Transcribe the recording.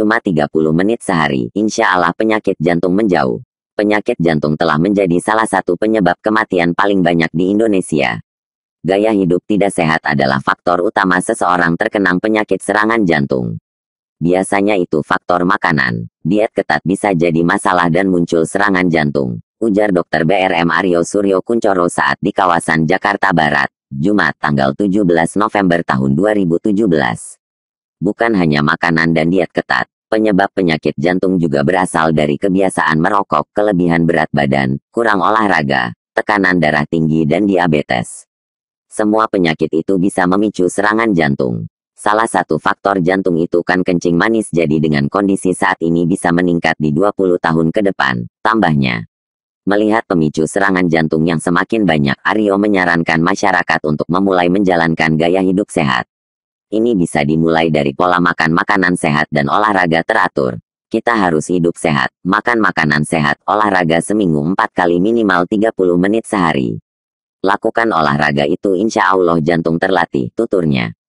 Cuma 30 menit sehari, insya Allah penyakit jantung menjauh. Penyakit jantung telah menjadi salah satu penyebab kematian paling banyak di Indonesia. Gaya hidup tidak sehat adalah faktor utama seseorang terkenang penyakit serangan jantung. Biasanya itu faktor makanan. Diet ketat bisa jadi masalah dan muncul serangan jantung, ujar Dokter BRM Aryo Suryo Kuncoro saat di kawasan Jakarta Barat, Jumat tanggal 17 November tahun 2017. Bukan hanya makanan dan diet ketat, penyebab penyakit jantung juga berasal dari kebiasaan merokok, kelebihan berat badan, kurang olahraga, tekanan darah tinggi dan diabetes. Semua penyakit itu bisa memicu serangan jantung. Salah satu faktor jantung itu kan kencing manis jadi dengan kondisi saat ini bisa meningkat di 20 tahun ke depan, tambahnya. Melihat pemicu serangan jantung yang semakin banyak, Aryo menyarankan masyarakat untuk memulai menjalankan gaya hidup sehat, ini bisa dimulai dari pola makan makanan sehat dan olahraga teratur. Kita harus hidup sehat, makan makanan sehat, olahraga seminggu 4 kali minimal 30 menit sehari. Lakukan olahraga itu insya Allah jantung terlatih, tuturnya.